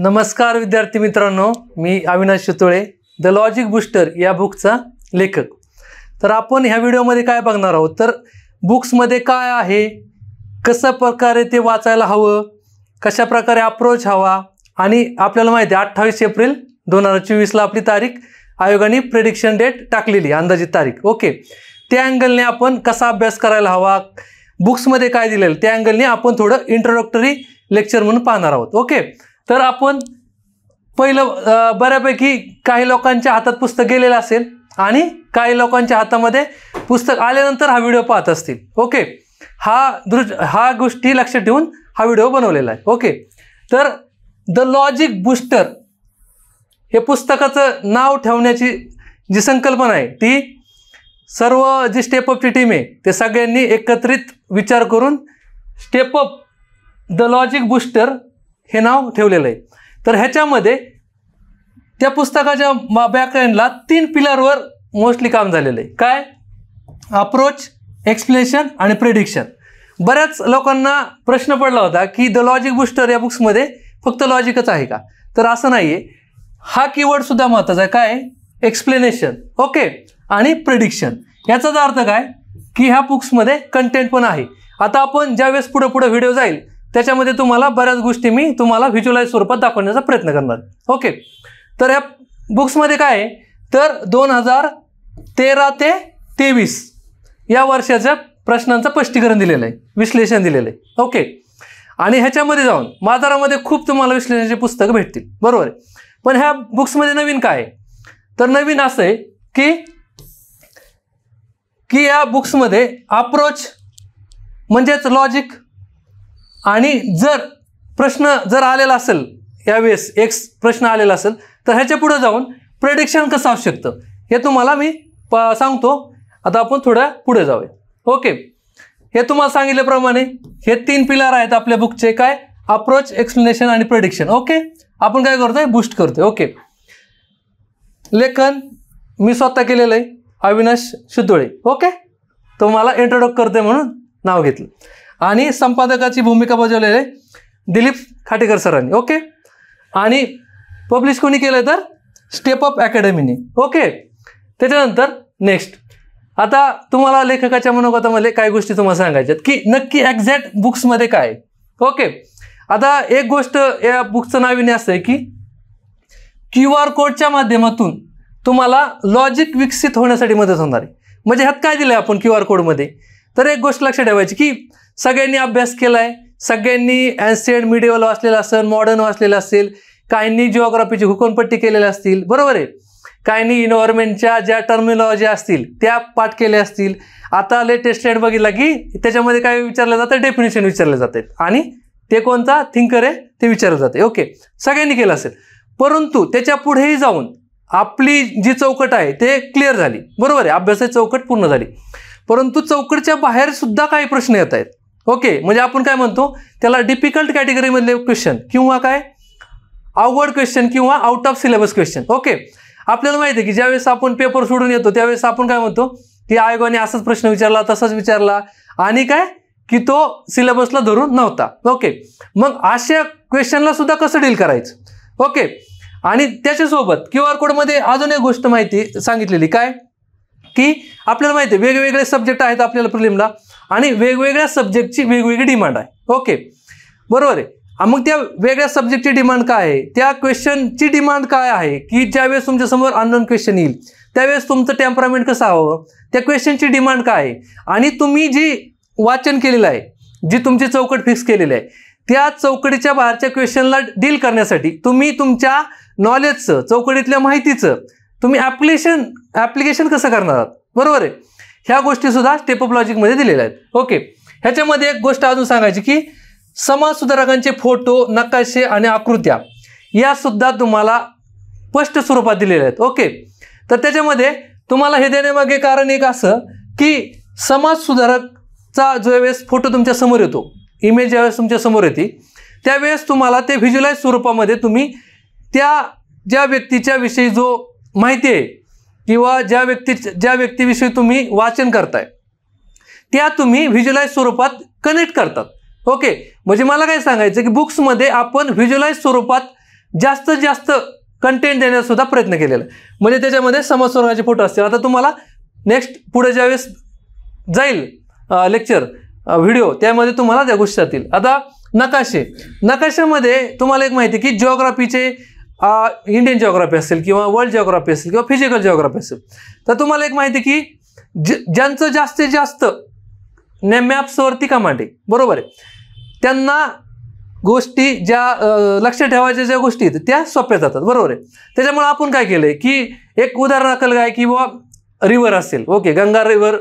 नमस्कार विद्यार्थी मित्रांनो मी Avinash Shitule the logic booster या बुकचा लेखक तर आपण ह्या व्हिडिओमध्ये काय बघणार आहोत तर बुक्समध्ये काय आहे कशा प्रकारे ते वाचायला हवं कशा प्रकारे अप्रोच हवा आणि आपल्याला माहिती आहे अठ्ठावीस एप्रिल दोन हजार चोवीसला आपली तारीख आयोगाने प्रेडिक्शन डेट टाकलेली अंदाजित तारीख ओके त्या अँगलने आपण कसा अभ्यास करायला हवा बुक्समध्ये काय दिलेलं त्या अँगलने आपण थोडं इंट्रोडक्टरी लेक्चर म्हणून पाहणार आहोत ओके तर आपण पहिलं बऱ्यापैकी काही लोकांच्या हातात पुस्तक गेलेलं असेल आणि काही लोकांच्या हातामध्ये पुस्तक आल्यानंतर हा व्हिडिओ पाहत असतील ओके हा दृ हा गोष्टी लक्षात ठेवून हा व्हिडिओ बनवलेला आहे ओके तर द लॉजिक बुस्टर हे पुस्तकाचं नाव ठेवण्याची जी संकल्पना आहे ती सर्व जी स्टेपअपची टीम आहे ते सगळ्यांनी एकत्रित विचार करून स्टेपअप द लॉजिक बुस्टर हे नाव ठेवलेलं आहे तर ह्याच्यामध्ये त्या पुस्तकाच्या बॅकएंडला तीन पिलरवर मोस्टली काम झालेलं आहे काय अप्रोच एक्सप्लेनेशन आणि प्रिडिक्शन बऱ्याच लोकांना प्रश्न पडला होता की द लॉजिक बुस्टर या बुक्समध्ये फक्त लॉजिकच आहे का तर असं नाही आहे हा कीवर्डसुद्धा महत्त्वाचा आहे काय एक्सप्लेनेशन ओके आणि प्रेडिक्शन याचाच अर्थ काय की ह्या बुक्समध्ये कंटेंट पण आहे आता आपण ज्यावेळेस पुढं पुढं व्हिडिओ जाईल त्याच्यामध्ये तुम्हाला बऱ्याच गोष्टी मी तुम्हाला व्हिज्युअलाइज स्वरूपात दाखवण्याचा प्रयत्न करणार ओके तर या बुक्समध्ये काय आहे तर दोन हजार तेरा ते तेवीस या वर्षाच्या प्रश्नांचं स्पष्टीकरण दिलेलं आहे विश्लेषण दिलेलं आहे ओके आणि ह्याच्यामध्ये जाऊन बाजारामध्ये खूप तुम्हाला विश्लेषणाचे पुस्तकं भेटतील बरोबर आहे पण ह्या बुक्समध्ये नवीन काय आहे तर नवीन असं आहे की की या बुक्समध्ये अप्रोच म्हणजेच लॉजिक आणि जर प्रश्न जर आलेला असेल यावेळेस एक्स प्रश्न आलेला असेल तर ह्याच्या पुढे जाऊन प्रेडिक्शन कसं असू शकतं हे तुम्हाला मी प सांगतो आता आपण थोड्या पुढे जाऊया ओके हे तुम्हाला सांगितल्याप्रमाणे हे तीन पिलर आहेत आपल्या बुकचे काय अप्रोच एक्सप्लेनेशन आणि प्रेडिक्शन ओके आपण काय करतोय बूस्ट करतोय ओके लेखन मी स्वतः केलेलं आहे अविनाश शितोळे ओके तो मला इंट्रोडक्ट करते म्हणून नाव घेतलं आणि संपादकाची भूमिका बजावलेली आहे दिलीप खाटेकर सरांनी ओके आणि पब्लिश कोणी केलं तर स्टेप अप अकॅडमीने ओके त्याच्यानंतर नेक्स्ट आता तुम्हाला लेखकाच्या मनोगतामध्ये काही गोष्टी तुम्हाला सांगायच्यात की नक्की एक्झॅक्ट बुक्समध्ये काय ओके आता एक गोष्ट या बुकचं येणे असं आहे की क्यू आर कोडच्या माध्यमातून तुम्हाला लॉजिक विकसित होण्यासाठी मदत होणार आहे म्हणजे ह्यात काय दिलं आहे आपण क्यू आर कोडमध्ये तर एक गोष्ट लक्षात ठेवायची की सगळ्यांनी अभ्यास केला आहे सगळ्यांनी अँसेड मिडिवल वाचलेला असेल मॉडर्न वाचलेलं असेल काहींनी जिओग्राफीची घुकणपट्टी केलेल्या असतील बरोबर आहे काहींनी इन्व्हायरमेंटच्या ज्या टर्मिनॉलॉजी असतील त्या पाठ केल्या असतील आता लेटेस्ट बघितला की त्याच्यामध्ये काय विचारलं जातं डेफिनेशन विचारले जाते आणि ते कोणता थिंकर आहे ते विचारलं जाते ओके सगळ्यांनी केलं असेल परंतु त्याच्या पुढेही जाऊन आपली जी चौकट आहे ते क्लिअर झाली बरोबर आहे अभ्यासाची चौकट पूर्ण झाली परंतु चौकटच्या बाहेर सुद्धा काही प्रश्न येत आहेत ओके म्हणजे आपण काय म्हणतो त्याला डिफिकल्ट कॅटेगरीमधले क्वेश्चन किंवा काय अवघड क्वेश्चन किंवा out of syllabus question okay आपल्याला माहिती आहे की ज्यावेळेस आपण पेपर सोडून येतो त्यावेळेस आपण काय म्हणतो की आयोगाने असाच प्रश्न विचारला तसाच विचारला आणि काय की तो सिलेबसला धरून नव्हता ओके मग अशा क्वेश्चनला सुद्धा कसं डील करायचं ओके आणि त्याच्यासोबत क्यू आर कोडमध्ये अजून एक गोष्ट माहिती सांगितलेली काय की आपल्याला माहिती आहे वेगवेगळे सब्जेक्ट आहेत आपल्याला प्रिलिमला आणि वेगवेगळ्या सब्जेक्टची वेगवेगळी डिमांड आहे ओके बरोबर आहे मग त्या वेगळ्या सब्जेक्टची डिमांड काय आहे त्या क्वेश्चनची डिमांड काय आहे की ज्यावेळेस तुमच्यासमोर अननोन क्वेश्चन येईल त्यावेळेस तुमचं टेम्परामेंट कसं हवं त्या क्वेश्चनची डिमांड काय आहे आणि तुम्ही जी वाचन केलेलं आहे जी तुमची चौकट फिक्स केलेली आहे त्या चौकटीच्या बाहेरच्या क्वेश्चनला डील करण्यासाठी तुम्ही तुमच्या नॉलेजचं चौकटीतल्या माहितीचं तुम्ही ॲप्लिकेशन ॲप्लिकेशन कसं करणार आहात बरोबर आहे ह्या गोष्टी सुद्धा लॉजिक मध्ये दिलेल्या आहेत ओके ह्याच्यामध्ये एक गोष्ट अजून सांगायची की समाज सुधारकांचे फोटो नकाशे आणि आकृत्या या सुद्धा तुम्हाला स्पष्ट स्वरूपात दिलेल्या आहेत ओके तर त्याच्यामध्ये तुम्हाला हे देण्यामागे कारण एक असं की समाज सुधारकचा जो वेळेस फोटो तुमच्या समोर येतो इमेज ज्यावेळेस तुमच्या समोर येते त्यावेळेस तुम्हाला ते व्हिज्युलाइज स्वरूपामध्ये तुम्ही त्या ज्या व्यक्तीच्या विषयी जो माहिती आहे किंवा ज्या व्यक्ती ज्या व्यक्तीविषयी तुम्ही वाचन करताय त्या तुम्ही व्हिज्युलाइज स्वरूपात कनेक्ट करतात ओके म्हणजे मला काय सांगायचं की बुक्समध्ये आपण व्हिज्युअलाइज स्वरूपात जास्त जास्त कंटेंट देण्याचा सुद्धा प्रयत्न केलेला आहे म्हणजे त्याच्यामध्ये स्वर्गाचे फोटो असतील आता तुम्हाला नेक्स्ट पुढे ज्यावेळेस जाईल लेक्चर व्हिडिओ त्यामध्ये तुम्हाला त्या गोष्टी जातील आता नकाशे नकाशामध्ये तुम्हाला एक माहिती की जिओग्राफीचे इंडियन जिओग्राफी असेल किंवा वर्ल्ड जिओग्राफी असेल किंवा फिजिकल जिओग्राफी असेल तर तुम्हाला एक माहिती की ज ज्यांचं जास्तीत जास्त ने मॅप्सवरती कमांड आहे बरोबर आहे त्यांना गोष्टी ज्या लक्ष ठेवायच्या ज्या गोष्टी आहेत त्या सोप्या जातात बरोबर आहे त्याच्यामुळे आपण काय केलं की एक उदाहरण अकल काय की बाबा रिव्हर असेल ओके गंगा रिव्हर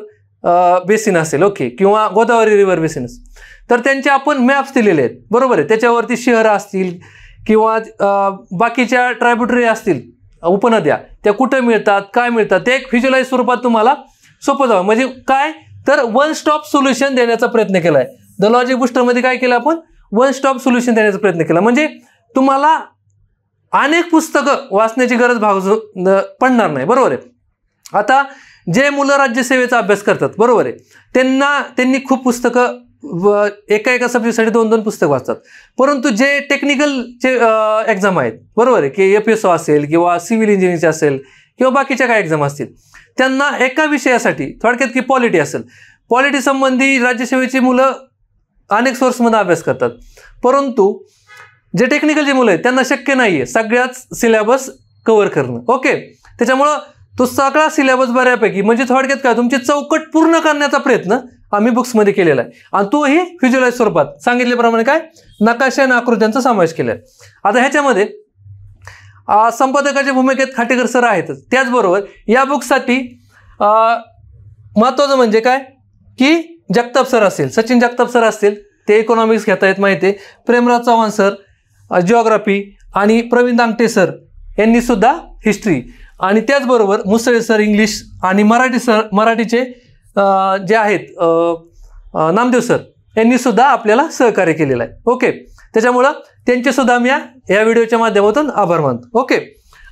बेसिन असेल ओके किंवा गोदावरी रिव्हर बेसिन असेल तर त्यांचे आपण मॅप्स दिलेले आहेत बरोबर आहे त्याच्यावरती शहरं असतील किंवा बाकीच्या ट्रायब्युटरी असतील उपनद्या त्या कुठं मिळतात काय मिळतात ते एक व्हिज्युलाइज स्वरूपात तुम्हाला सोपं जावं म्हणजे काय तर वन स्टॉप सोल्युशन देण्याचा प्रयत्न केला आहे द लॉजिक बुस्टरमध्ये काय केलं आपण वन स्टॉप सोल्युशन देण्याचा प्रयत्न केला म्हणजे तुम्हाला अनेक पुस्तकं वाचण्याची गरज भाग पडणार नाही बरोबर आहे आता जे मुलं राज्यसेवेचा अभ्यास करतात बरोबर आहे त्यांना त्यांनी खूप पुस्तकं व एका एका सब्जेक्टसाठी दोन दोन पुस्तक वाचतात परंतु जे टेक्निकलचे एक्झाम आहेत बरोबर आहे की एफ एस ओ असेल किंवा सिव्हिल इंजिनिअरिंगचे असेल किंवा बाकीच्या काय एक्झाम असतील त्यांना एका विषयासाठी थोडक्यात की पॉलिटी असेल पॉलिटी संबंधी राज्यसेवेची मुलं अनेक सोर्समध्ये अभ्यास करतात परंतु जे टेक्निकलची मुलं आहेत त्यांना शक्य नाही आहे सगळ्याच सिलेबस कवर करणं ओके त्याच्यामुळं तो सगळा सिलेबस बऱ्यापैकी म्हणजे थोडक्यात काय तुमची चौकट पूर्ण करण्याचा प्रयत्न आम्ही बुक्समध्ये केलेला आहे आणि तोही व्हिज्युलाइज स्वरूपात सांगितल्याप्रमाणे काय नकाशा आणि आकृत्यांचा समावेश केला आहे आता ह्याच्यामध्ये संपादकाच्या भूमिकेत खाटेकर सर आहेतच त्याचबरोबर या बुकसाठी महत्त्वाचं म्हणजे काय की जगताप सर असतील सचिन जगताप सर असतील ते इकॉनॉमिक्स घेत आहेत माहिती आहे प्रेमराज चव्हाण सर जिओग्राफी आणि प्रवीण दांगटे सर यांनी सुद्धा हिस्ट्री आणि त्याचबरोबर मुसळे सर इंग्लिश आणि मराठी सर मराठीचे जे आहेत नामदेव सर यांनी सुद्धा आपल्याला सहकार्य केलेलं आहे ओके त्याच्यामुळं त्यांचे सुद्धा मी या व्हिडिओच्या माध्यमातून आभार मानतो ओके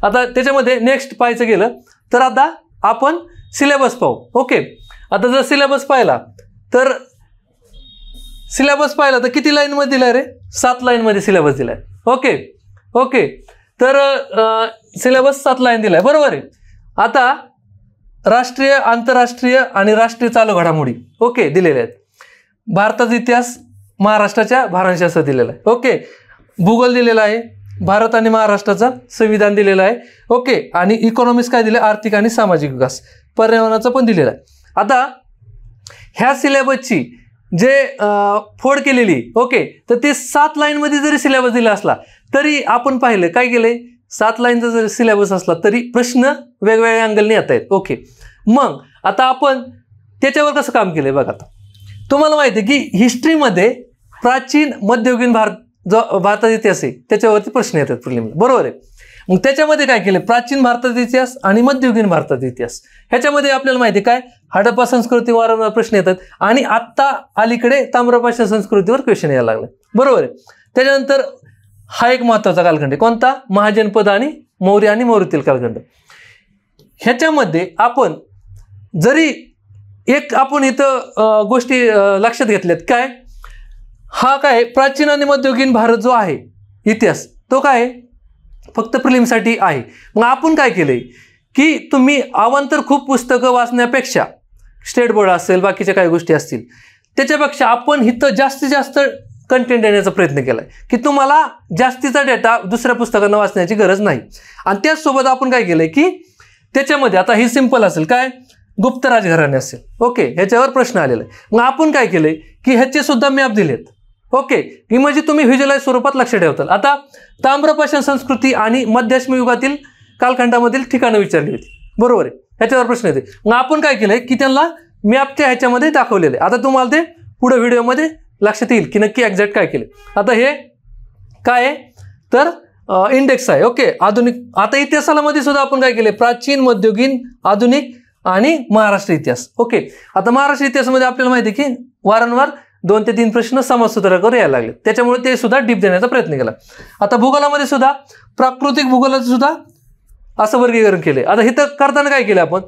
आता त्याच्यामध्ये नेक्स्ट पाहायचं गेलं तर आता आपण सिलेबस पाहू ओके आता जर सिलेबस पाहिला तर सिलेबस पाहिला तर किती लाईनमध्ये दिला रे सात लाईनमध्ये सिलेबस दिला आहे ओके ओके तर सिलेबस सात लाईन दिलाय बरोबर आहे आता राष्ट्रीय आंतरराष्ट्रीय आणि राष्ट्रीय चालू घडामोडी ओके दिलेल्या आहेत भारताचा इतिहास महाराष्ट्राच्या भारांशाचा दिलेला आहे ओके भूगोल दिलेला आहे भारत आणि महाराष्ट्राचं संविधान दिलेलं आहे ओके आणि इकॉनॉमिक्स काय दिले आर्थिक आणि सामाजिक विकास पर्यावरणाचा पण दिलेला आहे आता ह्या सिलेबसची जे फोड केलेली ओके तर ते सात लाईनमध्ये जरी सिलेबस दिला असला तरी आपण पाहिलं काय केलंय सात लाईनचा जरी सिलेबस असला तरी प्रश्न वेगवेगळ्या अँगलने येत आहेत ओके मग आता आपण त्याच्यावर कसं काम केलंय बघा आता तुम्हाला माहिती आहे की हिस्ट्रीमध्ये प्राचीन मध्ययुगीन भारत जो भारताचा इतिहास आहे त्याच्यावरती प्रश्न येतात प्रिलिम बरोबर आहे मग त्याच्यामध्ये काय केलं प्राचीन भारताचा इतिहास आणि मध्ययुगीन भारताचा इतिहास ह्याच्यामध्ये आपल्याला माहिती काय हडप्पा संस्कृती वारंवार प्रश्न येतात आणि आत्ता अलीकडे ताम्रपाशा संस्कृतीवर क्वेश्चन यायला लागले बरोबर आहे त्याच्यानंतर हा एक महत्त्वाचा कालखंड कोणता महाजनपद आणि मौर्य आणि मौर्यतील कालखंड ह्याच्यामध्ये आपण जरी एक आपण इथं गोष्टी लक्षात घेतल्यात काय हा काय प्राचीन आणि मध्ययुगीन भारत जो आहे इतिहास तो काय आहे फक्त प्रिलिमसाठी आहे मग आपण काय केलं की तुम्ही अवांतर खूप पुस्तकं वाचण्यापेक्षा स्टेट बोर्ड असेल बाकीच्या काही गोष्टी असतील त्याच्यापेक्षा आपण इथं जास्तीत जास्त कंटेंट देण्याचा प्रयत्न केला आहे की तुम्हाला जास्तीचा डेटा दुसऱ्या पुस्तकांना वाचण्याची गरज नाही आणि त्याचसोबत आपण काय केलं की त्याच्यामध्ये आता हे सिम्पल असेल काय गुप्त राजघराणे असेल ओके ह्याच्यावर प्रश्न आलेला आहे मग आपण काय केलं की ह्याचे सुद्धा मॅप दिलेत ओके ही म्हणजे तुम्ही व्हिज्युअलाइज स्वरूपात लक्ष ठेवताल आता ताम्रपाषाण संस्कृती आणि मध्यश्म युगातील कालखंडामधील ठिकाणं विचारली होती बरोबर आहे ह्याच्यावर प्रश्न येते मग आपण काय केलं की त्यांना मॅपच्या ह्याच्यामध्ये दाखवलेलं आहे आता तुम्हाला ते पुढे व्हिडिओमध्ये लक्षात येईल की नक्की एक्झॅक्ट काय केलं आता हे काय आहे तर इंडेक्स आहे ओके आधुनिक आता इतिहासालामध्ये सुद्धा आपण काय केले प्राचीन मध्ययुगीन आधुनिक आणि महाराष्ट्र इतिहास ओके आता महाराष्ट्र इतिहासामध्ये आपल्याला माहिती आहे की वारंवार दोन ते तीन प्रश्न समाजसूत्राकडे यायला लागले त्याच्यामुळे ते सुद्धा डीप देण्याचा प्रयत्न केला आता भूगोलामध्ये सुद्धा प्राकृतिक भूगोलाचं सुद्धा असं वर्गीकरण केले आता हिथं करताना काय केलं आपण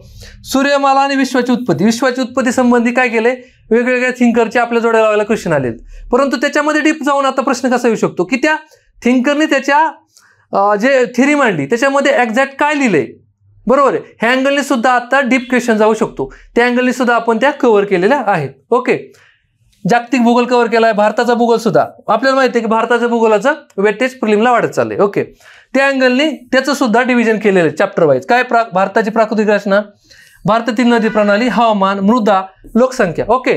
सूर्यमाला आणि विश्वाची उत्पत्ती विश्वाची उत्पत्ती संबंधी काय केले वेगवेगळ्या थिंकरचे आपल्या जोड्या लावायला क्वेश्चन आले परंतु त्याच्यामध्ये डीप जाऊन आता प्रश्न कसा येऊ शकतो की त्या थिंकरने त्याच्या जे थिरी मांडली त्याच्यामध्ये एक्झॅक्ट काय लिहिले बरोबर आहे ह्या अँगलने सुद्धा आता डीप क्वेश्चन जाऊ शकतो त्या अँगलने सुद्धा आपण त्या कव्हर केलेल्या आहेत ओके जागतिक भूगोल कव्हर केलाय भारताचा भूगोल सुद्धा आपल्याला माहिती आहे की भारताच्या भूगोलाचा वेटेज प्रिलिमला वाढत चाललंय ओके त्या अँगलनी त्याचं सुद्धा डिव्हिजन केलेलं आहे चॅप्टर वाईज काय प्रा भारताची प्राकृतिक रचना भारतातील नदी प्रणाली हवामान मृदा लोकसंख्या ओके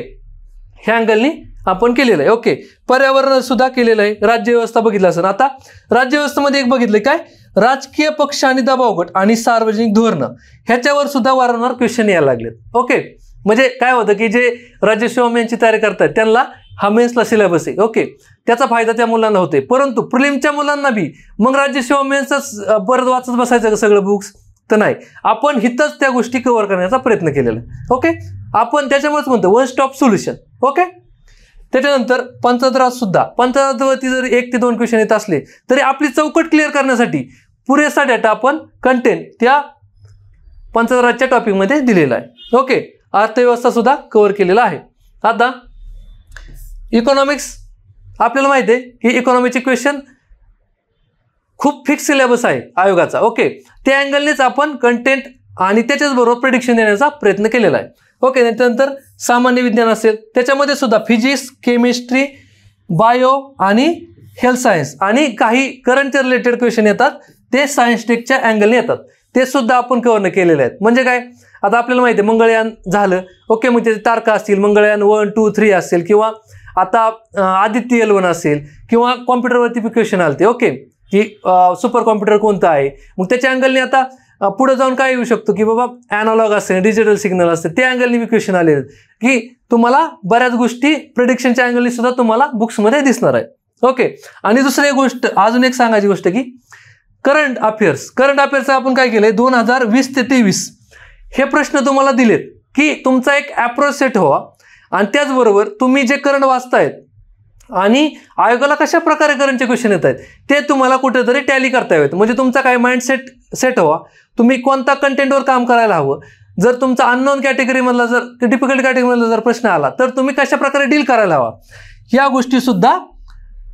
ह्या अँगलनी आपण केलेलं आहे ओके पर्यावरण सुद्धा केलेलं आहे राज्य व्यवस्था बघितलं असेल आता राज्य व्यवस्थेमध्ये एक बघितलंय काय राजकीय पक्ष आणि दबावगट आणि सार्वजनिक धोरणं ह्याच्यावर सुद्धा वारंवार क्वेश्चन यायला लागलेत ओके म्हणजे काय होतं की जे राजेशिवम यांची तयारी करतात त्यांना हा मेन्सला सिलेबस आहे ओके त्याचा फायदा त्या मुलांना होते परंतु प्रिलिमच्या मुलांना बी मग राज्यसेवा मेन्सच परत वाचत बसायचं सगळं बुक्स तर नाही आपण हितच त्या गोष्टी कव्हर करण्याचा प्रयत्न केलेला ओके आपण त्याच्यामुळेच म्हणतो वन स्टॉप सोल्युशन ओके त्याच्यानंतर पंचतरात सुद्धा जरी एक ते दोन क्वेश्चन येत असले तरी आपली चौकट क्लिअर करण्यासाठी पुरेसा डेटा आपण कंटेंट त्या पंचतराच्या टॉपिकमध्ये दिलेला आहे ओके अर्थव्यवस्था सुद्धा कव्हर केलेला आहे आता इकॉनॉमिक्स आपल्याला माहिती आहे की इकॉनॉमीचे क्वेश्चन खूप फिक्स सिलेबस आहे आयोगाचा ओके त्या अँगलनेच आपण कंटेंट आणि त्याच्याच बरोबर प्रिडिक्शन देण्याचा प्रयत्न केलेला आहे ओके त्यानंतर सामान्य विज्ञान असेल त्याच्यामध्ये सुद्धा फिजिक्स केमिस्ट्री बायो आणि हेल्थ सायन्स आणि काही करंटचे रिलेटेड क्वेश्चन येतात ते सायन्स टेकच्या अँगलने येतात ते सुद्धा आपण कव्हर केलेले आहेत म्हणजे काय आता आपल्याला माहिती आहे मंगळयान झालं ओके मग त्याचे तारका असतील मंगळयान वन टू थ्री असेल किंवा आता आदित्य एल वन असेल किंवा कॉम्प्युटरवरती वर्तिफिकेशन आलते ओके की सुपर कॉम्प्युटर कोणतं आहे मग त्याच्या अँगलने आता पुढे जाऊन काय येऊ शकतो की बाबा ॲनालॉग असते डिजिटल सिग्नल असते त्या अँगलने विक्वेशन आले की तुम्हाला बऱ्याच गोष्टी प्रिडिक्शनच्या अँगलने सुद्धा तुम्हाला बुक्समध्ये दिसणार आहे ओके आणि दुसरी गोष्ट अजून एक सांगायची गोष्ट की करंट अफेअर्स करंट अफेअर्सचं आपण काय केलं आहे दोन हजार वीस ते तेवीस हे प्रश्न तुम्हाला दिलेत की तुमचा एक ॲप्रोच सेट व्हावा आणि त्याचबरोबर तुम्ही जे करंट वाचतायत आणि आयोगाला कशा प्रकारे करंटचे क्वेश्चन येत आहेत ते तुम्हाला कुठेतरी टॅली करता येत म्हणजे तुमचा काय माइंडसेट सेट व्हावा तुम्ही कोणता कंटेंटवर काम करायला हवं जर तुमचा अननोन कॅटेगरीमधला जर डिफिकल्ट कॅटेगरीमधला जर प्रश्न आला तर तुम्ही कशा प्रकारे डील करायला हवा या गोष्टीसुद्धा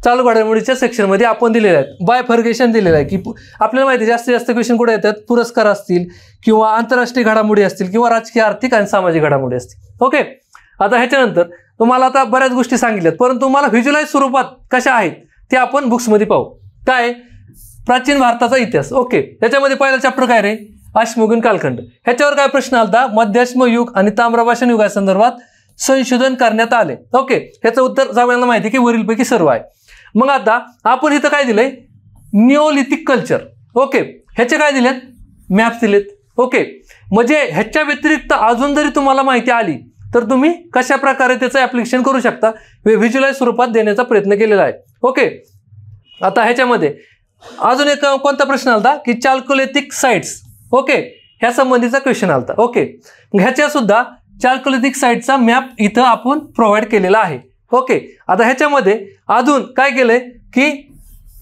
चालू घडामोडीच्या सेक्शनमध्ये आपण दिलेले आहेत बाय फर्गेशन दिलेलं आहे की आपल्याला माहिती आहे जास्तीत जास्त क्वेश्चन कुठे येतात पुरस्कार असतील किंवा आंतरराष्ट्रीय घडामोडी असतील किंवा राजकीय आर्थिक आणि सामाजिक घडामोडी असतील ओके आता ह्याच्यानंतर तुम्हाला आता बऱ्याच गोष्टी सांगितल्यात परंतु मला व्हिज्युलाइज स्वरूपात कशा आहेत ते आपण बुक्समध्ये पाहू काय प्राचीन भारताचा इतिहास ओके त्याच्यामध्ये पहिला चॅप्टर काय रे अश्मयुगीन कालखंड ह्याच्यावर काय प्रश्न आला मध्यश्म युग आणि ताम्रभाषण युगासंदर्भात संशोधन करण्यात आले ओके ह्याचं उत्तर सगळ्यांना माहिती की वरीलपैकी सर्व आहे मग आता आपण इथं काय दिलंय निओलिथिक कल्चर ओके ह्याचे काय दिलेत मॅप्स दिलेत ओके म्हणजे ह्याच्या व्यतिरिक्त अजून जरी तुम्हाला माहिती आली तर तुम्ही कशा प्रकारे त्याचं ॲप्लिकेशन करू शकता व्हिज्युलाइज स्वरूपात देण्याचा प्रयत्न केलेला आहे ओके आता ह्याच्यामध्ये अजून एक कोणता प्रश्न आला की चाल्कोलेथिक साईट्स ओके ह्या संबंधीचा क्वेश्चन आला ओके ह्याच्यासुद्धा चाल्कुलेथिक साईटचा मॅप इथं आपण प्रोव्हाइड केलेला आहे ओके आता ह्याच्यामध्ये अजून काय केलंय की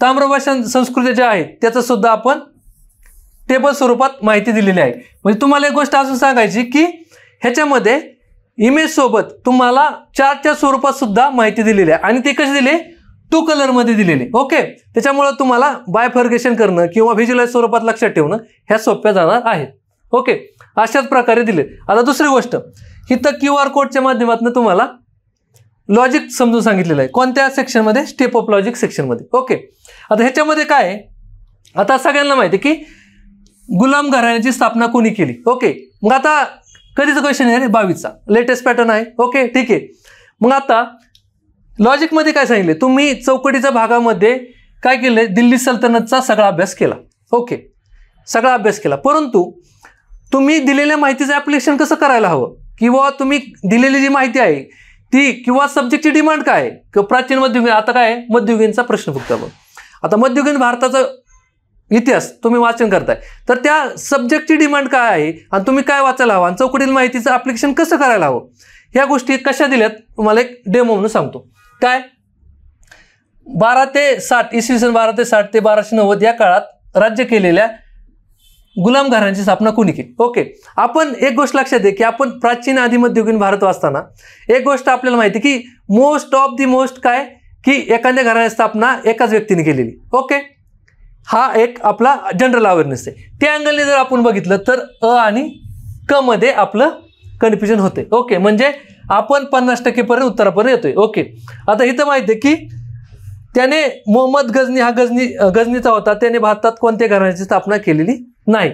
ताम्रभाषण संस्कृती ज्या आहेत सुद्धा आपण टेबल स्वरूपात माहिती दिलेली आहे म्हणजे तुम्हाला एक गोष्ट अजून सांगायची की ह्याच्यामध्ये इमेजसोबत तुम्हाला चारच्या स्वरूपात सुद्धा माहिती दिलेली आहे आणि ते कशी दिले टू कलरमध्ये दिलेले ओके त्याच्यामुळं तुम्हाला बायफर्गेशन करणं किंवा व्हिज्युलाइज स्वरूपात लक्षात ठेवणं ह्या सोप्या जाणार आहेत ओके अशाच प्रकारे दिले आता दुसरी गोष्ट इथं क्यू आर कोडच्या माध्यमातून तुम्हाला लॉजिक समजून सांगितलेलं आहे कोणत्या सेक्शनमध्ये स्टेप ऑफ लॉजिक सेक्शनमध्ये ओके आता ह्याच्यामध्ये काय आता सगळ्यांना माहिती की गुलाम घराण्याची स्थापना कोणी केली ओके मग आता कधीचा क्वेश्चन आहे बावीसचा लेटेस्ट पॅटर्न आहे ओके ठीक आहे मग आता लॉजिकमध्ये काय सांगितले तुम्ही चौकटीच्या भागामध्ये काय केले दिल्ली सल्तनतचा सगळा अभ्यास केला ओके सगळा अभ्यास केला परंतु तुम्ही दिलेल्या माहितीचं ॲप्लिकेशन कसं करायला हवं किंवा तुम्ही दिलेली जी माहिती आहे ती किंवा सब्जेक्टची डिमांड काय आहे किंवा प्राचीन मध्ययुगीन आता काय आहे मध्ययुगीनचा प्रश्न फक्त आता मध्ययुगीन भारताचा इतिहास तुम्ही वाचन करताय तर त्या सब्जेक्टची डिमांड काय आहे आणि तुम्ही काय वाचायला हवं आणि चौकटील माहितीचं अप्लिकेशन कसं करायला हवं ह्या गोष्टी कशा दिल्यात तुम्हाला एक डेमो म्हणून सांगतो काय बारा ते साठ इसवी सन बारा ते साठ ते बाराशे नव्वद या काळात राज्य केलेल्या गुलाम घराण्याची स्थापना कोणी केली ओके आपण एक गोष्ट लक्षात दे की आपण प्राचीन आधी मध्ययुगीन भारत वाचताना एक गोष्ट आपल्याला माहिती की मोस्ट ऑफ दी मोस्ट काय की एखाद्या घराण्याची स्थापना एकाच व्यक्तीने केलेली ओके हा एक आपला जनरल अवेअरनेस आहे त्या अँगलने जर आपण बघितलं तर अ आणि क मध्ये आपलं कन्फ्युजन होते ओके म्हणजे आपण पन्नास टक्केपर्यंत उत्तरापर्यंत येतोय ओके आता इथं माहिती आहे की त्याने मोहम्मद गजनी हा गजनी गजनीचा होता त्याने भारतात कोणत्या घराण्याची स्थापना केलेली नाही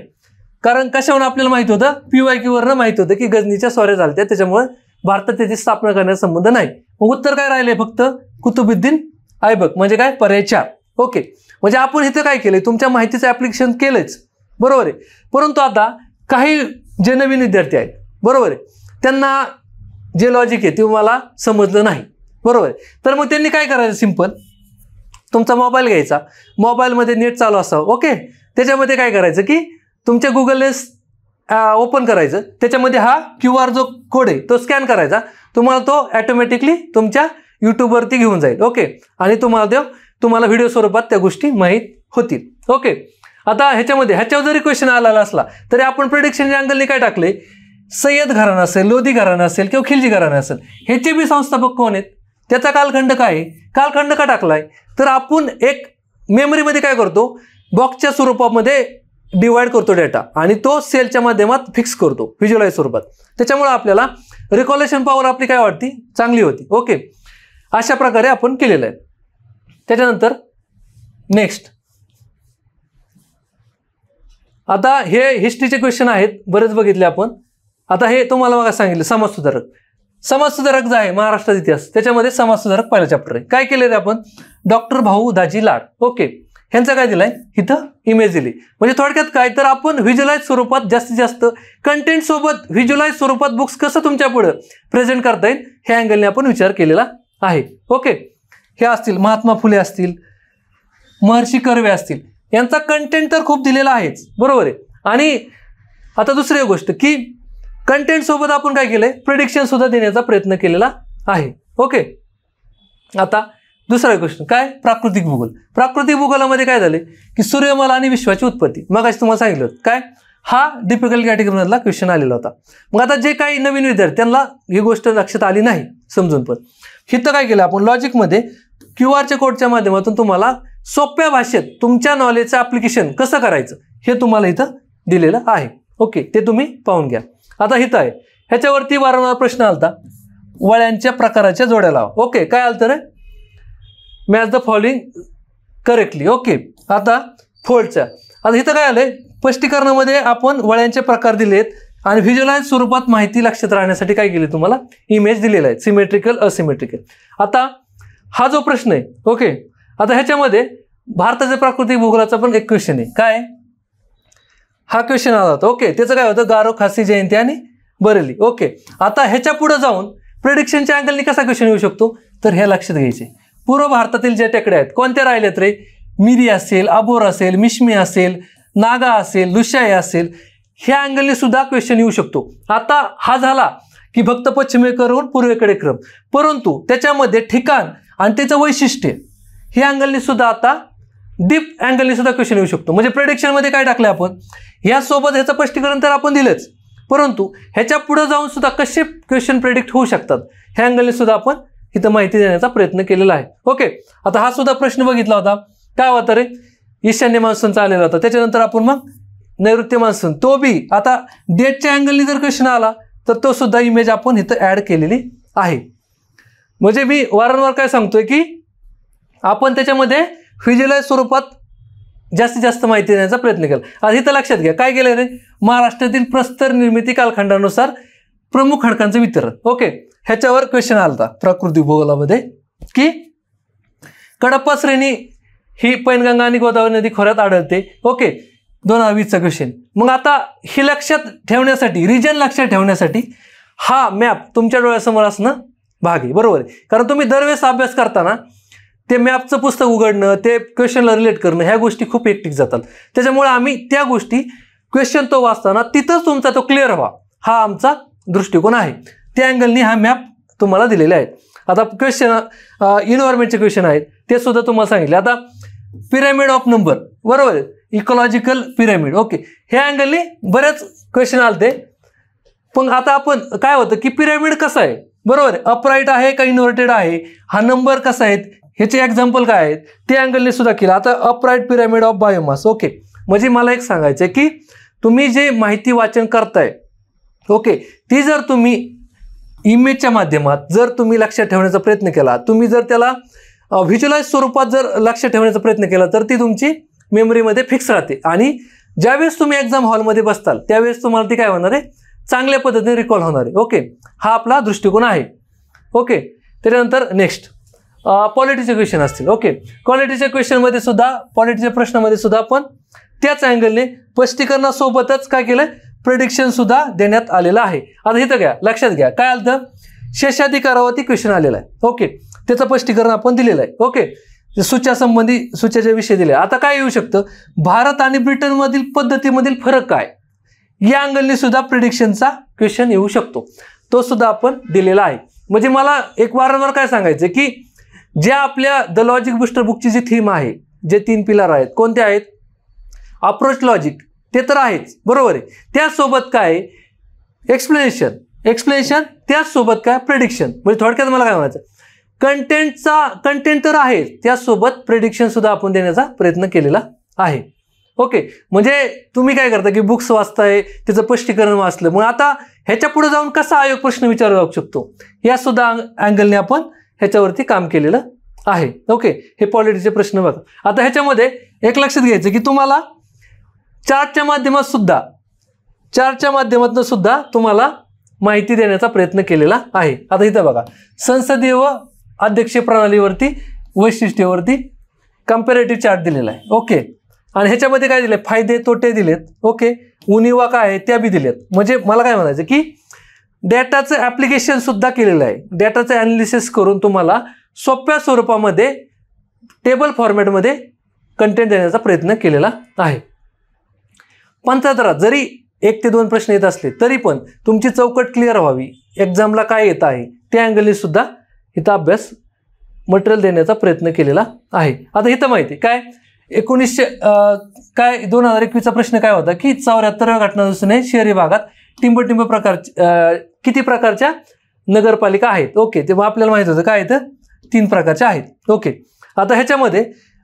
कारण कशावरून आपल्याला माहित होतं पी क्यू वरनं माहित होतं की गजनीच्या सोऱ्या झाल्या त्याच्यामुळे भारतात त्याची स्थापना करण्याचा संबंध नाही मग उत्तर काय राहिले फक्त कुतुबुद्दीन आयबक म्हणजे काय पर्याय चार ओके म्हणजे आपण इथं काय केलंय तुमच्या माहितीचं ॲप्लिकेशन केलंच बरोबर आहे परंतु आता काही जे नवीन विद्यार्थी आहेत बरोबर आहे त्यांना जे लॉजिक आहे ते मला समजलं नाही बरोबर आहे तर मग त्यांनी काय करायचं सिंपल तुमचा मोबाईल घ्यायचा मोबाईलमध्ये नेट चालू असावं ओके त्याच्यामध्ये काय करायचं की तुमच्या गुगलने ओपन करायचं त्याच्यामध्ये हा क्यू आर जो कोड आहे तो स्कॅन करायचा तुम्हाला तो ॲटोमॅटिकली तुमच्या यूट्यूबवरती घेऊन जाईल ओके आणि तुम्हाला देव तुम्हाला व्हिडिओ स्वरूपात त्या गोष्टी माहीत होतील ओके आता ह्याच्यामध्ये ह्याच्यावर जरी क्वेश्चन आलेला असला तरी आपण प्रिडिक्शनच्या अँगलने काय टाकले सय्यद घराणं असेल लोधी घराणं असेल किंवा खिलजी घराणं असेल ह्याचे बी संस्थापक कोण आहेत त्याचा कालखंड काय आहे कालखंड का टाकलाय तर आपण एक मेमरीमध्ये काय करतो बॉक्सच्या स्वरूपामध्ये डिवाइड करतो डेटा आणि तो सेलच्या माध्यमात फिक्स करतो व्हिज्युअलाइज स्वरूपात त्याच्यामुळे आपल्याला रिकॉलेशन पॉवर आपली काय वाटती चांगली होती ओके अशा प्रकारे आपण केलेलं आहे त्याच्यानंतर नेक्स्ट आता हे हिस्ट्रीचे क्वेश्चन आहेत बरेच बघितले आपण आता हे तुम्हाला मग सांगितलं समाजसुधारक समाजसुधारक जो आहे महाराष्ट्राचा इतिहास त्याच्यामध्ये समाजसुधारक पहिला चॅप्टर आहे काय केले आहे आपण डॉक्टर भाऊ दाजी लाड ओके ह्यांचा काय दिलाय इथं इमेज दिली म्हणजे थोडक्यात काय तर आपण व्हिज्युलाइज स्वरूपात जास्तीत जास्त कंटेंट सोबत व्हिज्युलाइज स्वरूपात बुक्स कसं तुमच्या पुढं प्रेझेंट करता येईल ह्या अँगलने आपण विचार केलेला आहे ओके हे असतील महात्मा फुले असतील महर्षी कर्वे असतील यांचा कंटेंट तर खूप दिलेला आहेच बरोबर आहे आणि आता दुसरी गोष्ट की कंटेंट सोबत आपण काय केलंय प्रिडिक्शन सुद्धा देण्याचा प्रयत्न केलेला आहे ओके आता दुसरा क्वेश्चन काय प्राकृतिक भूगोल प्राकृतिक भूगोलामध्ये काय झाले की सूर्यमाला आणि विश्वाची उत्पत्ती मग आज तुम्हाला सांगितलं काय हा डिफिकल्ट कॅटेगरीमधला क्वेश्चन आलेला होता मग आता जे काही नवीन विद्यार्थी त्यांना ही गोष्ट लक्षात आली नाही समजून पण इथं काय केलं आपण लॉजिकमध्ये क्यू आरच्या कोडच्या माध्यमातून तुम्हाला सोप्या भाषेत तुमच्या नॉलेजचं ॲप्लिकेशन कसं करायचं हे तुम्हाला इथं दिलेलं आहे ओके ते तुम्ही पाहून घ्या आता हिथं आहे ह्याच्यावरती वारंवार प्रश्न आलता वळ्यांच्या प्रकाराच्या जोड्या लावा ओके काय आलं तर match the following correctly okay आता फोल्डच्या आता इथं काय आलं आहे स्पष्टीकरणामध्ये आपण वळ्यांचे प्रकार दिलेत आणि व्हिज्युअलाइज स्वरूपात माहिती लक्षात राहण्यासाठी काय केली तुम्हाला इमेज दिलेला आहे सिमेट्रिकल असिमेट्रिकल आता हा जो प्रश्न आहे ओके आता ह्याच्यामध्ये भारताच्या प्राकृतिक भूगोलाचा पण एक क्वेश्चन आहे काय हा क्वेश्चन आला होता ओके त्याचं काय होतं गारो खासी जयंती आणि बरेली ओके आता ह्याच्या पुढे जाऊन प्रेडिक्शनच्या अँगलनी कसा क्वेश्चन येऊ शकतो तर हे लक्षात घ्यायचे पूर्व भारतातील ज्या टेकड्या आहेत कोणत्या राहिल्यात रे मिरी असेल अबोर असेल मिश्मी असेल नागा असेल लुशाई असेल ह्या अँगलने सुद्धा क्वेश्चन येऊ शकतो आता हा झाला की फक्त पश्चिमेकडून पूर्वेकडे क्रम परंतु त्याच्यामध्ये ठिकाण आणि त्याचं वैशिष्ट्य हे अँगलने सुद्धा आता डीप अँगलने सुद्धा क्वेश्चन येऊ शकतो म्हणजे प्रेडिक्शनमध्ये काय टाकलं आपण यासोबत ह्याचं स्पष्टीकरण तर आपण दिलंच परंतु ह्याच्या पुढं जाऊन सुद्धा कसे क्वेश्चन प्रेडिक्ट होऊ शकतात ह्या अँगलने सुद्धा आपण इथं माहिती देण्याचा प्रयत्न केलेला आहे ओके आता हा सुद्धा प्रश्न बघितला होता काय होता रे ईशान्य मान्सूनचा आलेला होता त्याच्यानंतर आपण मग नैऋत्य मान्सून तो बी आता डेटच्या अँगलने जर क्वेश्चन आला तर तो सुद्धा इमेज आपण इथं ॲड केलेली आहे म्हणजे मी वारंवार काय सांगतोय की आपण त्याच्यामध्ये फिजिलाय स्वरूपात जास्तीत जास्त माहिती देण्याचा प्रयत्न केला आज इथं लक्षात घ्या काय केलं रे महाराष्ट्रातील प्रस्तर निर्मिती कालखंडानुसार प्रमुख खडकांचं वितरण ओके ह्याच्यावर क्वेश्चन आला होता प्राकृतिक भूगोलामध्ये की कडप्पा श्रेणी ही पैनगंगा आणि गोदावरी नदी खोऱ्यात आढळते ओके दोन हजार वीसचा क्वेश्चन मग आता हे लक्षात ठेवण्यासाठी रिजन लक्षात ठेवण्यासाठी हा मॅप तुमच्या डोळ्यासमोर असणं भाग आहे बरोबर आहे कारण तुम्ही दरवेळेस अभ्यास करताना ते मॅपचं पुस्तक उघडणं ते क्वेश्चनला रिलेट करणं ह्या गोष्टी खूप एकटीक जातात त्याच्यामुळे आम्ही त्या गोष्टी क्वेश्चन तो वाचताना तिथंच तुमचा तो क्लिअर हवा हा आमचा दृष्टिकोन आहे त्या अँगलनी हा मॅप तुम्हाला दिलेला आहे आता क्वेश्चन इन्व्हायरमेंटचे क्वेश्चन आहेत ते सुद्धा तुम्हाला सांगितले आता पिरॅमिड ऑफ नंबर बरोबर इकोलॉजिकल पिरॅमिड ओके ह्या अँगलनी बऱ्याच क्वेश्चन आलते पण आता आपण काय होतं की पिरॅमिड कसं आहे बरोबर अपराईट आहे का इन्व्हर्टेड आहे हा नंबर कसा आहे ह्याचे एक्झाम्पल काय आहेत ते अँगलने सुद्धा केलं आता upright pyramid of biomass okay म्हणजे मला एक सांगायचं आहे की तुम्ही जे माहिती वाचन करताय ओके ती जर तुम्ही इमेजच्या माध्यमात जर तुम्ही लक्षात ठेवण्याचा प्रयत्न केला तुम्ही जर त्याला व्हिज्युलाइज स्वरूपात जर लक्ष ठेवण्याचा प्रयत्न केला तर ती तुमची मेमरीमध्ये फिक्स राहते आणि ज्यावेळेस तुम्ही एक्झाम हॉलमध्ये बसताल त्यावेळेस तुम्हाला ती काय होणार आहे चांगल्या पद्धतीने रिकॉल होणार आहे ओके हा आपला दृष्टिकोन आहे ओके त्याच्यानंतर नेक्स्ट पॉलिटीचे क्वेश्चन असतील ओके क्वालिटीच्या क्वेश्चनमध्ये सुद्धा पॉलिटीच्या प्रश्नामध्ये सुद्धा आपण त्याच अँगलने स्पष्टीकरणासोबतच काय केलंय प्रडिक्शन सुद्धा देण्यात आलेलं आहे आता इथं घ्या लक्षात घ्या काय आलं शेषाधिकारावरती क्वेश्चन आलेला आहे ओके त्याचं स्पष्टीकरण आपण दिलेलं आहे ओके सूचसंबंधी सुच्याच्या विषय दिले आता काय येऊ शकतं भारत आणि ब्रिटनमधील पद्धतीमधील फरक काय या अँगलने सुद्धा प्रिडिक्शनचा क्वेश्चन येऊ शकतो तो सुद्धा आपण दिलेला आहे म्हणजे मला एक वारंवार काय सांगायचं की ज्या आपल्या द लॉजिक बुस्टर बुकची जी थीम आहे जे तीन पिलर आहेत कोणते आहेत अप्रोच लॉजिक ते तर आहेच बरोबर आहे त्यासोबत काय एक्सप्लेनेशन एक्सप्लेनेशन त्याचसोबत काय प्रेडिक्शन म्हणजे थोडक्यात मला काय म्हणायचं कंटेंटचा कंटेंट तर आहे त्यासोबत प्रेडिक्शन सुद्धा आपण देण्याचा प्रयत्न केलेला आहे ओके म्हणजे तुम्ही काय करता की बुक्स वाचताय त्याचं स्पष्टीकरण वाचलं मग आता ह्याच्या पुढे जाऊन कसा आयोग प्रश्न विचारू जाऊ शकतो या सुद्धा अँगलने आपण ह्याच्यावरती काम केलेलं आहे ओके हे पॉलिटीचे प्रश्न बघा आता ह्याच्यामध्ये एक लक्षात घ्यायचं की तुम्हाला चार्टच्या माध्यमात सुद्धा चार्टच्या माध्यमातून सुद्धा तुम्हाला माहिती देण्याचा प्रयत्न केलेला आहे आता इथं बघा संसदीय व अध्यक्षीय प्रणालीवरती वैशिष्ट्यवरती कम्पॅरेटिव्ह चार्ट दिलेला आहे ओके आणि ह्याच्यामध्ये काय दिले फायदे तोटे दिलेत ओके उणीवा काय आहे त्या बी दिल्यात म्हणजे मला काय म्हणायचं की डेटाचं ॲप्लिकेशन सुद्धा केलेलं आहे डेटाचं ॲनालिसिस करून तुम्हाला सोप्या स्वरूपामध्ये टेबल फॉर्मॅटमध्ये कंटेंट देण्याचा प्रयत्न केलेला आहे पंचाहत्तरात जरी एक ते दोन प्रश्न येत असले तरी पण तुमची चौकट क्लिअर व्हावी एक्झामला काय येत आहे त्या अँगलने सुद्धा इथं अभ्यास मटेरियल देण्याचा प्रयत्न केलेला आहे आता इथं माहिती काय एकोणीसशे काय दोन हजार एकवीसचा प्रश्न काय होता की चौऱ्याहत्तराव्या घटना दिसून शहरी भागात टिंबटिंब प्रकार किती प्रकारच्या नगरपालिका आहेत ओके तेव्हा आपल्याला माहित होतं काय तर तीन प्रकारच्या आहेत ओके आता ह्याच्यामध्ये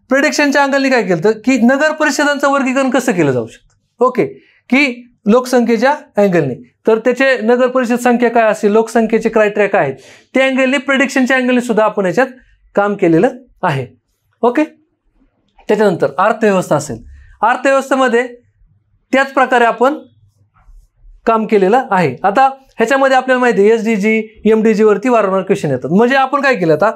प्रेडिक्शनच्या अंगाने काय केलं की नगर परिषदांचं वर्गीकरण कसं केलं जाऊ शकतं ओके की लोकसंख्येच्या अँगलने तर त्याचे नगर परिषद संख्या काय असेल लोकसंख्येचे क्रायटेरिया काय आहेत त्या अँगलने प्रेडिक्शनच्या अँगलने सुद्धा आपण याच्यात काम केलेलं आहे ओके त्याच्यानंतर अर्थव्यवस्था असेल अर्थव्यवस्थेमध्ये त्याच प्रकारे आपण काम केलेलं आहे आता ह्याच्यामध्ये आपल्याला माहिती आहे S D G M D जीवरती वारंवार क्वेश्चन येतात म्हणजे आपण काय केलं आता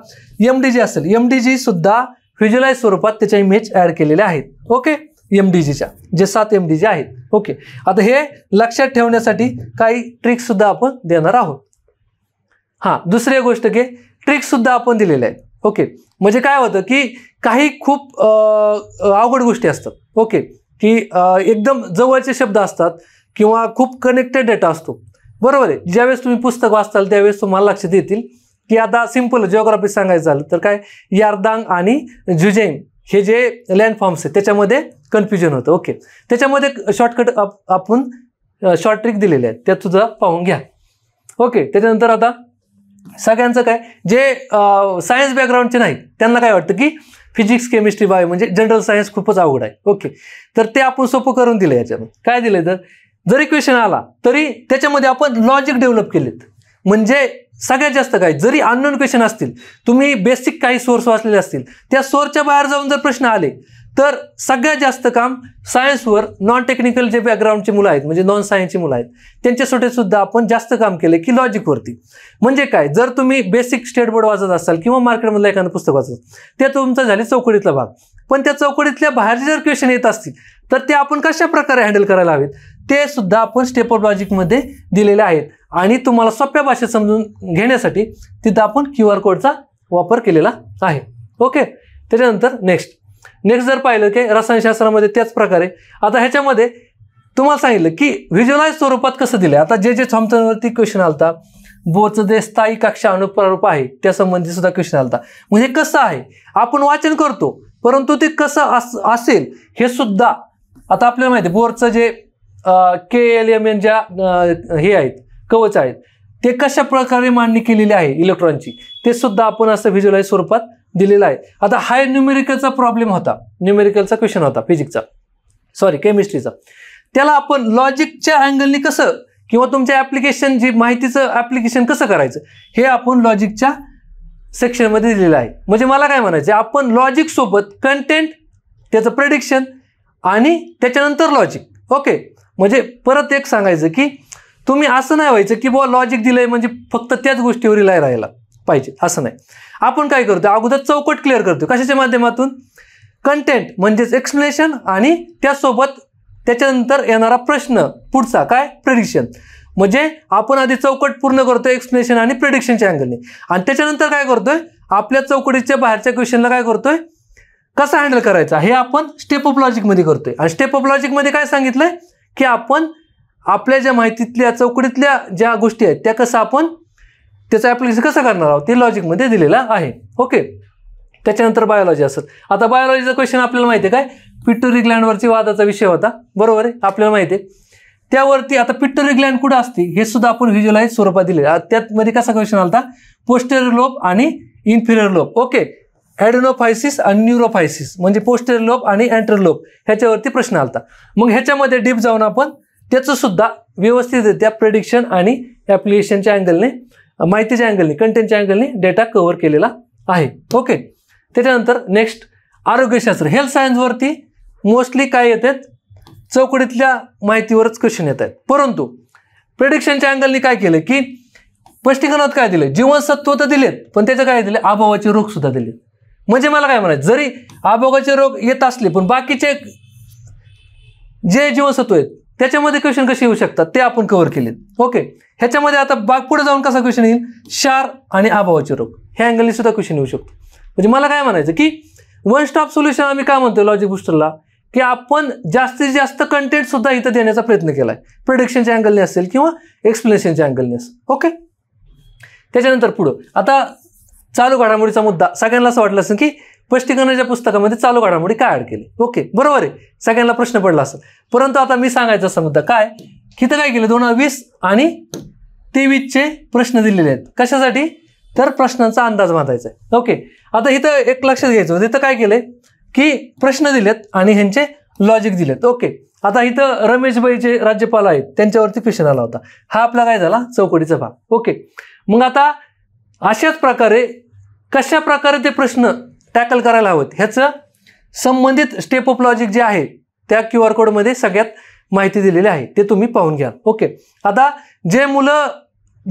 एम डी जी असेल एम डी जी सुद्धा व्हिज्युलाइज स्वरूपात त्याच्या इमेज ॲड केलेल्या आहेत ओके एम डी जीच्या जे सात एम डी जी आहेत ओके आता हे लक्षात ठेवण्यासाठी काही ट्रिक्स सुद्धा आपण देणार आहोत हां दुसरी गोष्ट की ट्रिक्स सुद्धा आपण दिलेल्या आहेत ओके म्हणजे काय होतं की काही खूप अवघड गोष्टी असतात ओके की एकदम जवळचे शब्द असतात किंवा खूप कनेक्टेड डेटा असतो बरोबर आहे ज्यावेळेस तुम्ही पुस्तक वाचताल त्यावेळेस तुम्हाला लक्षात येतील की आता सिम्पल जिओग्राफी सांगायचं झालं तर काय यारदांग आणि जुजैन हे जे लँडफॉर्म्स आहेत त्याच्यामध्ये कन्फ्युजन होतं ओके त्याच्यामध्ये शॉर्टकट आपण शॉर्ट ट्रिक दिलेले आहेत त्यात सुद्धा पाहून घ्या ओके त्याच्यानंतर आता सगळ्यांचं काय जे सायन्स बॅकग्राऊंडचे नाही त्यांना काय वाटतं की फिजिक्स केमिस्ट्री बायो म्हणजे जनरल सायन्स खूपच अवघड आहे ओके तर ते आपण सोपं करून दिलं याच्यामध्ये काय दिलं तर जरी इक्वेशन आला तरी त्याच्यामध्ये आपण लॉजिक डेव्हलप केलेत म्हणजे सगळ्यात जास्त काय जरी अननोन क्वेश्चन असतील तुम्ही बेसिक काही सोर्स वाचलेले असतील त्या सोर्सच्या बाहेर जाऊन जर प्रश्न आले तर सगळ्यात जास्त काम सायन्सवर नॉन टेक्निकल जे बॅकग्राऊंडची मुलं आहेत म्हणजे नॉन सायन्सची मुलं आहेत त्यांच्यासाठी सुद्धा आपण जास्त काम केले की लॉजिकवरती म्हणजे काय जर तुम्ही बेसिक स्टेट बोर्ड वाचत असाल किंवा मार्केटमधलं एखादं पुस्तक वाचत ते तुमचं झाले चौकडीतला भाग पण त्या चौकडीतल्या बाहेरचे जर क्वेश्चन येत असतील तर ते आपण कशा प्रकारे हँडल करायला हवेत ते सुद्धा आपण स्टेप ऑफ लॉजिकमध्ये दिलेले आहेत आणि तुम्हाला सोप्या भाषेत समजून घेण्यासाठी तिथं आपण क्यू आर कोडचा वापर केलेला आहे ओके त्याच्यानंतर नेक्स्ट नेक्स्ट जर पाहिलं की रसायनशास्त्रामध्ये त्याच प्रकारे आता ह्याच्यामध्ये तुम्हाला सांगितलं की व्हिज्युअलाइज स्वरूपात कसं दिलं आता जे जे थॉम्पसनवरती क्वेश्चन आलता बोचं जे स्थायी कक्षा अनुप्रारूप आहे त्यासंबंधी सुद्धा क्वेश्चन आलता म्हणजे कसं आहे आपण वाचन करतो परंतु ते कसं अस असेल हे सुद्धा आता आपल्याला माहिती आहे बोरचं जे के एल एम एन ज्या हे आहेत कवच आहेत ते कशा प्रकारे मांडणी केलेली आहे इलेक्ट्रॉनची ते सुद्धा आपण असं व्हिज्युअलाइज स्वरूपात दिलेलं आहे आता हाय न्यूमेरिकलचा प्रॉब्लेम होता न्यूमेरिकलचा क्वेश्चन होता फिजिक्सचा सॉरी केमिस्ट्रीचा त्याला आपण लॉजिकच्या अँगलनी कसं किंवा तुमच्या ॲप्लिकेशन जी माहितीचं ॲप्लिकेशन कसं करायचं हे आपण लॉजिकच्या सेक्शनमध्ये दिलेलं आहे म्हणजे मला काय म्हणायचं आपण लॉजिकसोबत कंटेंट त्याचं प्रडिक्शन आणि त्याच्यानंतर लॉजिक ओके म्हणजे परत एक सांगायचं की तुम्ही असं नाही व्हायचं की बुवा लॉजिक दिलं आहे म्हणजे फक्त त्याच गोष्टीवर रिलाय राहायला पाहिजे असं नाही आपण काय करतो अगोदर चौकट क्लिअर करतो कशाच्या माध्यमातून कंटेंट म्हणजेच एक्सप्लेनेशन आणि त्यासोबत त्याच्यानंतर येणारा प्रश्न पुढचा काय प्रेडिक्शन म्हणजे आपण आधी चौकट पूर्ण करतो एक्सप्लेनेशन आणि प्रेडिक्शनच्या अँगलने आणि त्याच्यानंतर काय करतोय आपल्या चौकटीच्या बाहेरच्या क्वेश्चनला काय करतोय कसा हँडल करायचा हे आपण स्टेप ऑफ लॉजिकमध्ये करतोय आणि स्टेप ऑफ लॉजिकमध्ये काय सांगितलंय की आपण आपल्या ज्या माहितीतल्या चौकडीतल्या ज्या गोष्टी आहेत त्या कसं आपण त्याचं ॲप्लिकेशन कसं करणार आहोत ते लॉजिकमध्ये दिलेलं आहे ओके त्याच्यानंतर बायोलॉजी असत आता बायोलॉजीचा क्वेश्चन आपल्याला माहिती आहे काय पिट्युरी ग्लँडवरची वादाचा विषय होता बरोबर आहे आपल्याला माहिती आहे त्यावरती आता पिट्टोरी ग्लँड कुठं असते हे सुद्धा आपण व्हिज्युअलाइज स्वरूपात दिले त्यातमध्ये कसा क्वेश्चन आला होता पोस्टेरियर लोप आणि इन्फिरियर लोप ओके ॲडनोफायसिस आणि न्युरोफायसिस म्हणजे पोस्टर लोप आणि लोप ह्याच्यावरती प्रश्न आला मग ह्याच्यामध्ये डीप जाऊन आपण त्याचं सुद्धा व्यवस्थितरित्या प्रेडिक्शन आणि ॲप्लिकेशनच्या अँगलने माहितीच्या अँगलने कंटेंटच्या अँगलने डेटा कव्हर केलेला आहे ओके त्याच्यानंतर नेक्स्ट आरोग्यशास्त्र हेल्थ सायन्सवरती मोस्टली काय आहेत चौकडीतल्या माहितीवरच क्वेश्चन येत आहेत परंतु प्रेडिक्शनच्या अँगलने काय केलं की स्पष्टीकरणात काय दिलं जीवनसत्व तर दिलेत पण त्याचं काय दिले अभावाचे रोग सुद्धा दिलेत म्हणजे मला काय म्हणायचं जरी आभोगाचे रोग येत असले पण बाकीचे जे जीवनसत्व आहेत त्याच्यामध्ये क्वेश्चन कसे येऊ शकतात ते आपण कव्हर केले ओके ह्याच्यामध्ये आता बाग पुढे जाऊन कसा क्वेश्चन येईल शार आणि आभावाचे रोग ह्या अँगलने सुद्धा क्वेश्चन येऊ शकतो म्हणजे मला काय म्हणायचं की वन स्टॉप सोल्युशन आम्ही काय म्हणतो लॉजिक बुस्टरला की आपण जास्तीत जास्त कंटेंट सुद्धा इथं देण्याचा प्रयत्न केला आहे प्रिडिक्शनच्या अँगलने असेल किंवा एक्सप्लेनेशनच्या अँगलने असेल ओके त्याच्यानंतर पुढं आता चालू घडामोडीचा मुद्दा सगळ्यांना असं वाटलं असेल की स्पष्टीकरणाच्या पुस्तकामध्ये चालू घडामोडी काय ॲड केली ओके बरोबर आहे सगळ्यांना प्रश्न पडला असेल परंतु आता मी सांगायचं असा मुद्दा काय किती काय केलं दोन हजार वीस आणि तेवीसचे प्रश्न दिलेले आहेत कशासाठी तर प्रश्नांचा अंदाज बांधायचा आहे ओके आता इथं एक लक्षात घ्यायचं होतं इथं काय केलं की प्रश्न दिलेत आणि ह्यांचे लॉजिक दिलेत ओके आता इथं रमेशबाई जे राज्यपाल आहेत त्यांच्यावरती क्वेश्चन आला होता हा आपला काय झाला चौकटीचा भाग ओके मग आता अशाच प्रकारे कशा प्रकारे ते प्रश्न टॅकल करायला हवेत ह्याचं संबंधित स्टेप ऑफ लॉजिक जे आहे त्या क्यू आर कोडमध्ये सगळ्यात माहिती दिलेली आहे ते तुम्ही पाहून घ्याल ओके आता जे मुलं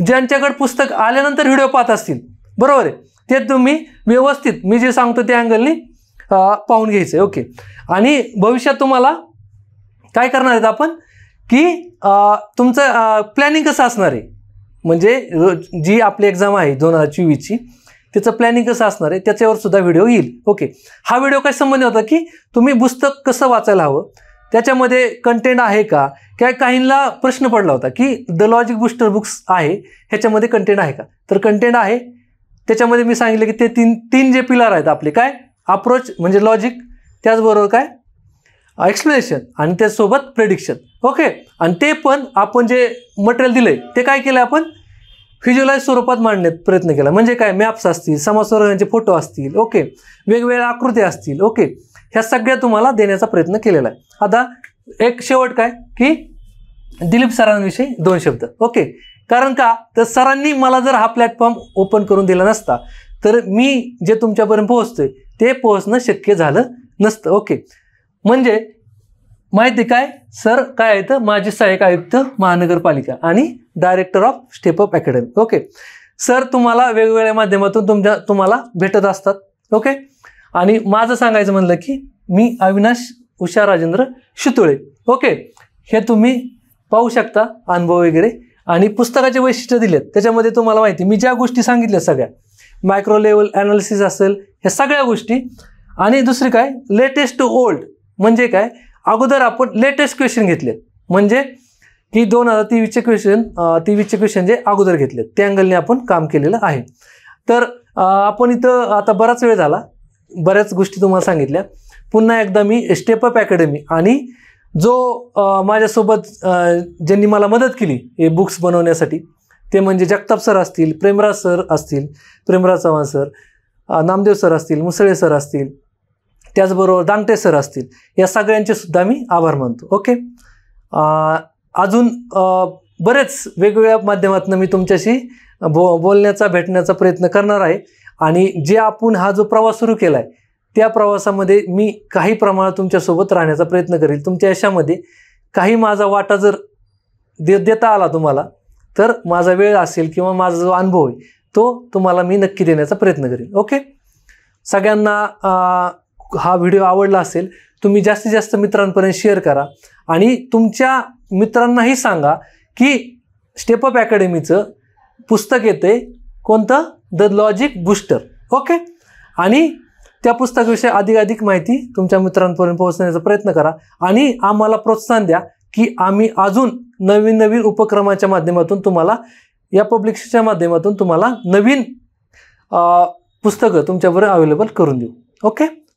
ज्यांच्याकडे पुस्तक आल्यानंतर व्हिडिओ पाहत असतील बरोबर आहे ते तुम्ही व्यवस्थित मी जे सांगतो त्या अँगलनी पाहून घ्यायचं आहे ओके आणि भविष्यात तुम्हाला काय करणार आहेत आपण की तुमचं प्लॅनिंग कसं असणार आहे म्हणजे जी आपली एक्झाम आहे दोन हजार चोवीसची त्याचं प्लॅनिंग कसं असणार आहे त्याच्यावर सुद्धा व्हिडिओ येईल ओके हा व्हिडिओ काय संबंध होता की तुम्ही पुस्तक कसं वाचायला हवं त्याच्यामध्ये कंटेंट आहे का काय काहींना प्रश्न पडला होता की द लॉजिक बुस्टर बुक्स आहे ह्याच्यामध्ये कंटेंट आहे का तर कंटेंट आहे त्याच्यामध्ये मी सांगितलं की ते तीन तीन जे पिलर आहेत आपले काय अप्रोच म्हणजे लॉजिक त्याचबरोबर काय एक्सप्लेनेशन आणि त्यासोबत प्रेडिक्शन ओके आणि ते पण आपण जे मटेरियल दिलं आहे ते काय केलं आपण व्हिज्युअलाइज स्वरूपात मांडण्यात प्रयत्न केला म्हणजे काय मॅप्स असतील समाजस्वर्गांचे फोटो असतील ओके वेगवेगळ्या आकृती असतील ओके ह्या सगळ्या तुम्हाला देण्याचा प्रयत्न केलेला आहे आता एक शेवट काय की दिलीप सरांविषयी दोन शब्द ओके कारण का तर सरांनी मला जर हा प्लॅटफॉर्म ओपन करून दिला नसता तर मी जे तुमच्यापर्यंत पोहोचतोय ते पोहोचणं शक्य झालं नसतं ओके म्हणजे माहिती काय सर काय आहेत माजी सहाय्यक आयुक्त महानगरपालिका आणि director of step up academy okay sir तुम्हाला वेगवेगळ्या माध्यमातून तुमच्या तुम्हाला भेटत असतात ओके आणि माझं सांगायचं म्हणलं की मी अविनाश उषा राजेंद्र शितुळे ओके हे तुम्ही पाहू शकता अनुभव वगैरे आणि पुस्तकाचे वैशिष्ट्य दिलेत त्याच्यामध्ये तुम्हाला माहिती मी ज्या गोष्टी सांगितल्या सगळ्या मायक्रो लेवल ॲनालिसिस असेल ह्या सगळ्या गोष्टी आणि दुसरी काय लेटेस्ट टू ओल्ड म्हणजे काय अगोदर आपण लेटेस्ट क्वेश्चन घेतलेत म्हणजे की दोन हजार तेवीसचे क्वेश्चन तेवीसचे क्वेश्चन जे अगोदर घेतलेत त्या अँगलने आपण काम केलेलं आहे तर आपण इथं आता बराच वेळ झाला बऱ्याच गोष्टी तुम्हाला सांगितल्या पुन्हा एकदा मी स्टेपअप अकॅडमी आणि जो माझ्यासोबत ज्यांनी मला मदत केली हे बुक्स बनवण्यासाठी ते म्हणजे जगताप सर असतील प्रेमराज सर असतील प्रेमराज चव्हाण सर नामदेव सर असतील मुसळे सर असतील त्याचबरोबर दांगटे सर असतील या सगळ्यांचे सुद्धा मी आभार मानतो ओके अजून बरेच वेगवेगळ्या माध्यमातून मी तुमच्याशी बो बोलण्याचा भेटण्याचा प्रयत्न करणार आहे आणि जे आपण हा जो प्रवास सुरू केला आहे त्या प्रवासामध्ये मी काही प्रमाणात तुमच्यासोबत राहण्याचा प्रयत्न करेल तुमच्या यशामध्ये काही माझा वाटा जर दे देता आला तुम्हाला तर माझा वेळ असेल किंवा माझा जो अनुभव आहे तो तुम्हाला मी नक्की देण्याचा प्रयत्न करेन ओके सगळ्यांना हा व्हिडिओ आवडला असेल तुम्ही जास्तीत जास्त मित्रांपर्यंत शेअर करा आणि तुमच्या मित्रांनाही सांगा की स्टेपअप अकॅडमीचं पुस्तक येते कोणतं द लॉजिक बुस्टर ओके आणि त्या पुस्तकाविषयी अधिकाधिक माहिती तुमच्या मित्रांपर्यंत पोहोचण्याचा प्रयत्न करा आणि आम्हाला प्रोत्साहन द्या की आम्ही अजून नवीन नवीन उपक्रमाच्या माध्यमातून तुम्हाला या पब्लिकच्या माध्यमातून तुम्हाला नवीन पुस्तकं तुमच्यावर अवेलेबल करून देऊ ओके